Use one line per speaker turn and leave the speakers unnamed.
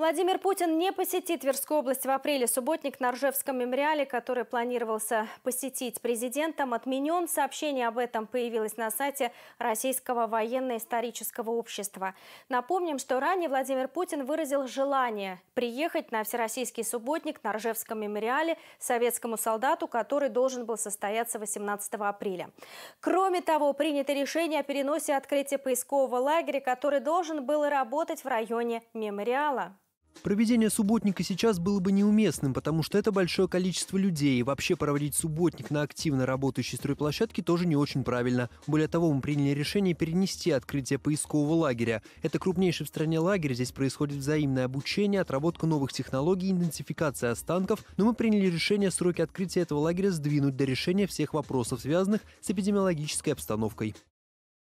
Владимир Путин не посетит Тверскую область в апреле. Субботник на Ржевском мемориале, который планировался посетить президентом, отменен. Сообщение об этом появилось на сайте Российского военно-исторического общества. Напомним, что ранее Владимир Путин выразил желание приехать на Всероссийский субботник на Ржевском мемориале советскому солдату, который должен был состояться 18 апреля. Кроме того, принято решение о переносе открытия поискового лагеря, который должен был работать в районе мемориала.
Проведение субботника сейчас было бы неуместным, потому что это большое количество людей, и вообще проводить субботник на активно работающей стройплощадке тоже не очень правильно. Более того, мы приняли решение перенести открытие поискового лагеря. Это крупнейший в стране лагерь, здесь происходит взаимное обучение, отработка новых технологий, идентификация останков, но мы приняли решение сроки открытия этого лагеря сдвинуть до решения всех вопросов, связанных с эпидемиологической обстановкой.